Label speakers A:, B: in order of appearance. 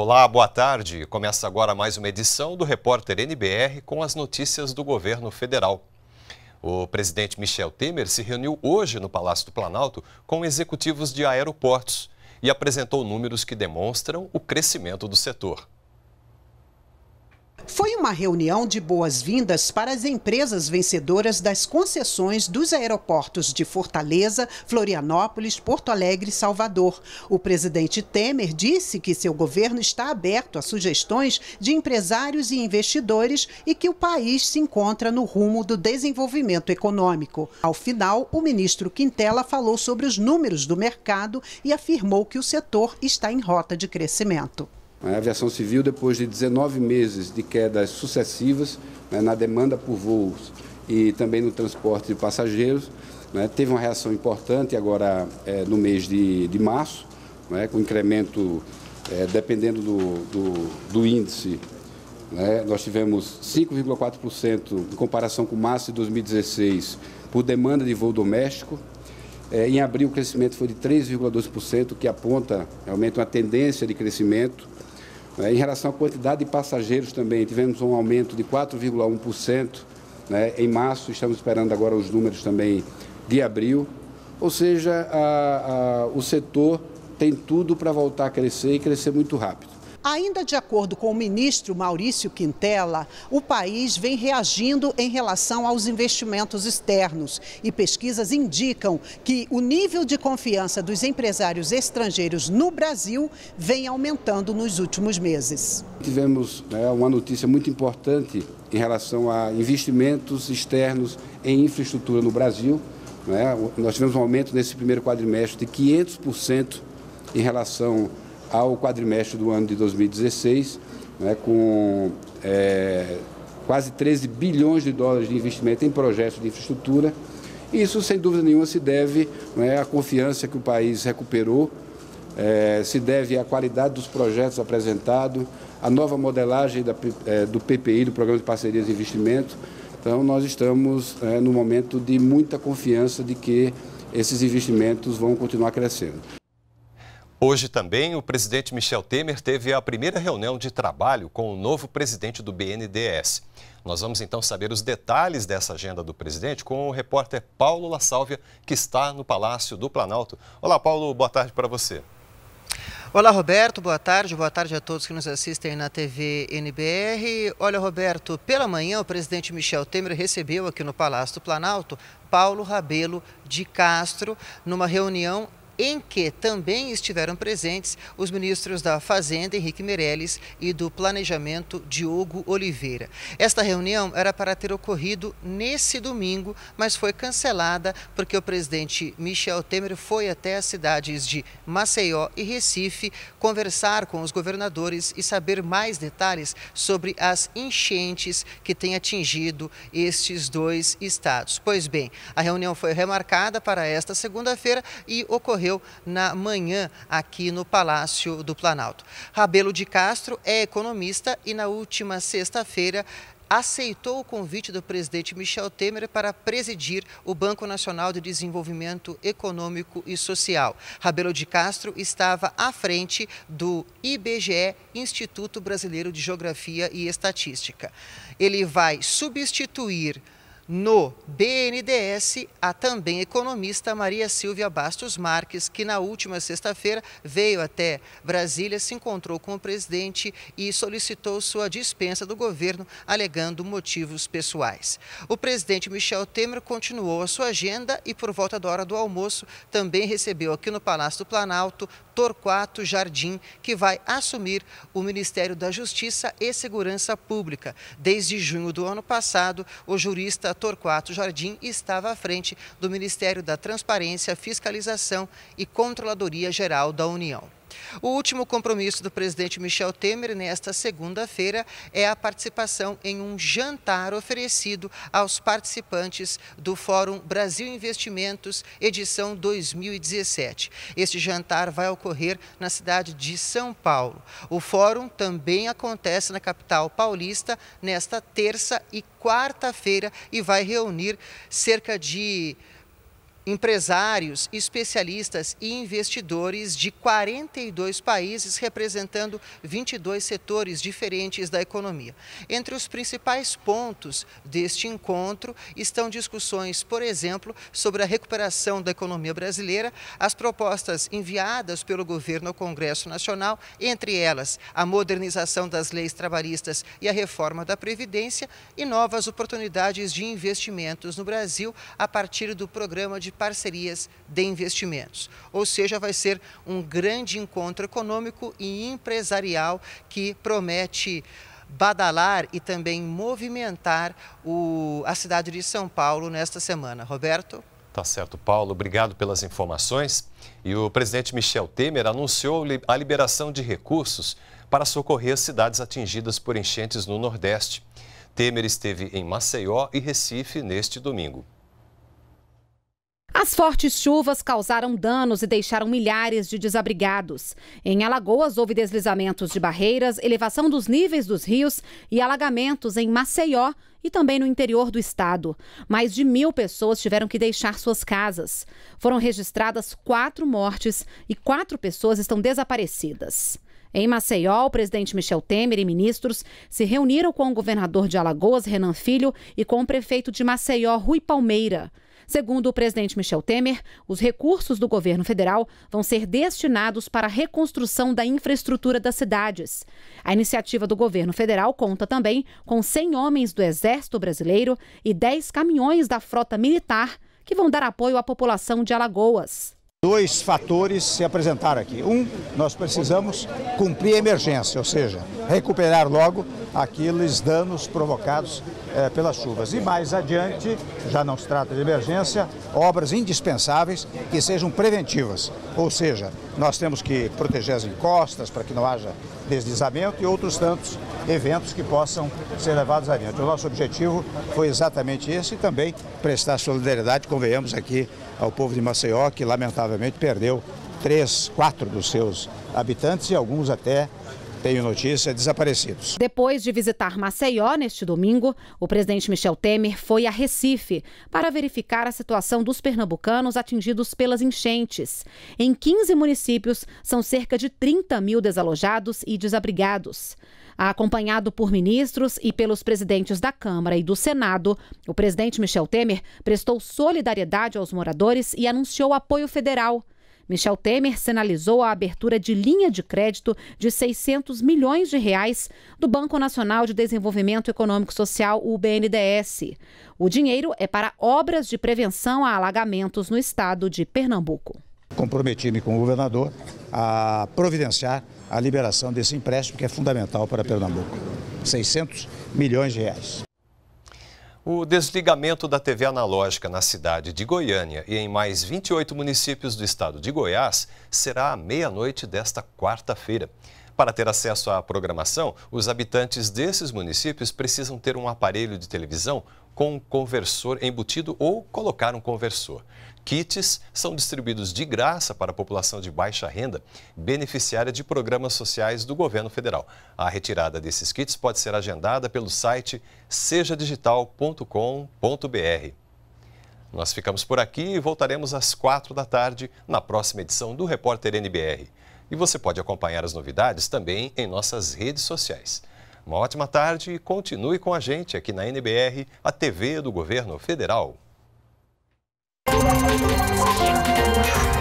A: Olá, boa tarde. Começa agora mais uma edição do Repórter NBR com as notícias do governo federal. O presidente Michel Temer se reuniu hoje no Palácio do Planalto com executivos de aeroportos e apresentou números que demonstram o crescimento do setor.
B: Foi uma reunião de boas-vindas para as empresas vencedoras das concessões dos aeroportos de Fortaleza, Florianópolis, Porto Alegre e Salvador. O presidente Temer disse que seu governo está aberto a sugestões de empresários e investidores e que o país se encontra no rumo do desenvolvimento econômico. Ao final, o ministro Quintela falou sobre os números do mercado e afirmou que o setor está em rota de crescimento.
C: Né, a aviação civil, depois de 19 meses de quedas sucessivas né, na demanda por voos e também no transporte de passageiros, né, teve uma reação importante agora é, no mês de, de março, né, com incremento, é, dependendo do, do, do índice, né. nós tivemos 5,4% em comparação com março de 2016 por demanda de voo doméstico, é, em abril, o crescimento foi de 3,2%, que aponta realmente uma tendência de crescimento. Né? Em relação à quantidade de passageiros também, tivemos um aumento de 4,1%. Né? Em março, estamos esperando agora os números também de abril. Ou seja, a, a, o setor tem tudo para voltar a crescer e crescer muito rápido.
B: Ainda de acordo com o ministro Maurício Quintela, o país vem reagindo em relação aos investimentos externos e pesquisas indicam que o nível de confiança dos empresários estrangeiros no Brasil vem aumentando nos últimos meses.
C: Tivemos né, uma notícia muito importante em relação a investimentos externos em infraestrutura no Brasil. Né? Nós tivemos um aumento nesse primeiro quadrimestre de 500% em relação ao quadrimestre do ano de 2016, né, com é, quase 13 bilhões de dólares de investimento em projetos de infraestrutura. Isso, sem dúvida nenhuma, se deve né, à confiança que o país recuperou, é, se deve à qualidade dos projetos apresentados, à nova modelagem da, é, do PPI, do Programa de Parcerias e Investimento. Então, nós estamos é, no momento de muita confiança de que esses investimentos vão continuar crescendo.
A: Hoje também, o presidente Michel Temer teve a primeira reunião de trabalho com o novo presidente do BNDES. Nós vamos então saber os detalhes dessa agenda do presidente com o repórter Paulo La Sálvia, que está no Palácio do Planalto. Olá, Paulo, boa tarde para você.
D: Olá, Roberto. Boa tarde. Boa tarde a todos que nos assistem na TV NBR. Olha, Roberto, pela manhã o presidente Michel Temer recebeu aqui no Palácio do Planalto Paulo Rabelo de Castro numa reunião em que também estiveram presentes os ministros da Fazenda, Henrique Meirelles, e do Planejamento, Diogo Oliveira. Esta reunião era para ter ocorrido nesse domingo, mas foi cancelada porque o presidente Michel Temer foi até as cidades de Maceió e Recife conversar com os governadores e saber mais detalhes sobre as enchentes que têm atingido estes dois estados. Pois bem, a reunião foi remarcada para esta segunda-feira e ocorreu ocorreu na manhã aqui no Palácio do Planalto. Rabelo de Castro é economista e na última sexta-feira aceitou o convite do presidente Michel Temer para presidir o Banco Nacional de Desenvolvimento Econômico e Social. Rabelo de Castro estava à frente do IBGE, Instituto Brasileiro de Geografia e Estatística. Ele vai substituir no BNDS há também economista Maria Silvia Bastos Marques, que na última sexta-feira veio até Brasília, se encontrou com o presidente e solicitou sua dispensa do governo, alegando motivos pessoais. O presidente Michel Temer continuou a sua agenda e, por volta da hora do almoço, também recebeu aqui no Palácio do Planalto Torquato Jardim, que vai assumir o Ministério da Justiça e Segurança Pública. Desde junho do ano passado, o jurista Torquato Jardim estava à frente do Ministério da Transparência, Fiscalização e Controladoria Geral da União. O último compromisso do presidente Michel Temer nesta segunda-feira é a participação em um jantar oferecido aos participantes do Fórum Brasil Investimentos, edição 2017. Este jantar vai ocorrer na cidade de São Paulo. O fórum também acontece na capital paulista nesta terça e quarta-feira e vai reunir cerca de empresários, especialistas e investidores de 42 países, representando 22 setores diferentes da economia. Entre os principais pontos deste encontro estão discussões, por exemplo, sobre a recuperação da economia brasileira, as propostas enviadas pelo governo ao Congresso Nacional, entre elas a modernização das leis trabalhistas e a reforma da Previdência, e novas oportunidades de investimentos no Brasil a partir do programa de parcerias de investimentos. Ou seja, vai ser um grande encontro econômico e empresarial que promete badalar e também movimentar o, a cidade de São Paulo nesta semana. Roberto?
A: Tá certo, Paulo. Obrigado pelas informações. E o presidente Michel Temer anunciou a liberação de recursos para socorrer as cidades atingidas por enchentes no Nordeste. Temer esteve em Maceió e Recife neste domingo.
E: As fortes chuvas causaram danos e deixaram milhares de desabrigados. Em Alagoas, houve deslizamentos de barreiras, elevação dos níveis dos rios e alagamentos em Maceió e também no interior do estado. Mais de mil pessoas tiveram que deixar suas casas. Foram registradas quatro mortes e quatro pessoas estão desaparecidas. Em Maceió, o presidente Michel Temer e ministros se reuniram com o governador de Alagoas, Renan Filho, e com o prefeito de Maceió, Rui Palmeira. Segundo o presidente Michel Temer, os recursos do governo federal vão ser destinados para a reconstrução da infraestrutura das cidades. A iniciativa do governo federal conta também com 100 homens do Exército Brasileiro e 10 caminhões da frota militar que vão dar apoio à população de Alagoas.
B: Dois fatores se apresentaram aqui. Um, nós precisamos cumprir a emergência, ou seja, recuperar logo aqueles danos provocados é, pelas chuvas. E mais adiante, já não se trata de emergência, obras indispensáveis que sejam preventivas. Ou seja, nós temos que proteger as encostas para que não haja deslizamento e outros tantos eventos que possam ser levados adiante. O nosso objetivo foi exatamente esse e também prestar solidariedade, convenhamos aqui, ao povo de Maceió, que lamentavelmente perdeu três, quatro dos seus habitantes e alguns até tenho notícia, desaparecidos.
E: Depois de visitar Maceió neste domingo, o presidente Michel Temer foi a Recife para verificar a situação dos pernambucanos atingidos pelas enchentes. Em 15 municípios, são cerca de 30 mil desalojados e desabrigados. Acompanhado por ministros e pelos presidentes da Câmara e do Senado, o presidente Michel Temer prestou solidariedade aos moradores e anunciou apoio federal. Michel Temer sinalizou a abertura de linha de crédito de 600 milhões de reais do Banco Nacional de Desenvolvimento Econômico Social, o BNDES. O dinheiro é para obras de prevenção a alagamentos no estado de Pernambuco.
B: Comprometi-me com o governador a providenciar a liberação desse empréstimo que é fundamental para Pernambuco. 600 milhões de reais.
A: O desligamento da TV analógica na cidade de Goiânia e em mais 28 municípios do estado de Goiás será à meia-noite desta quarta-feira. Para ter acesso à programação, os habitantes desses municípios precisam ter um aparelho de televisão com um conversor embutido ou colocar um conversor. Kits são distribuídos de graça para a população de baixa renda, beneficiária de programas sociais do governo federal. A retirada desses kits pode ser agendada pelo site sejadigital.com.br. Nós ficamos por aqui e voltaremos às quatro da tarde na próxima edição do Repórter NBR. E você pode acompanhar as novidades também em nossas redes sociais. Uma ótima tarde e continue com a gente aqui na NBR, a TV do Governo Federal. Thank you.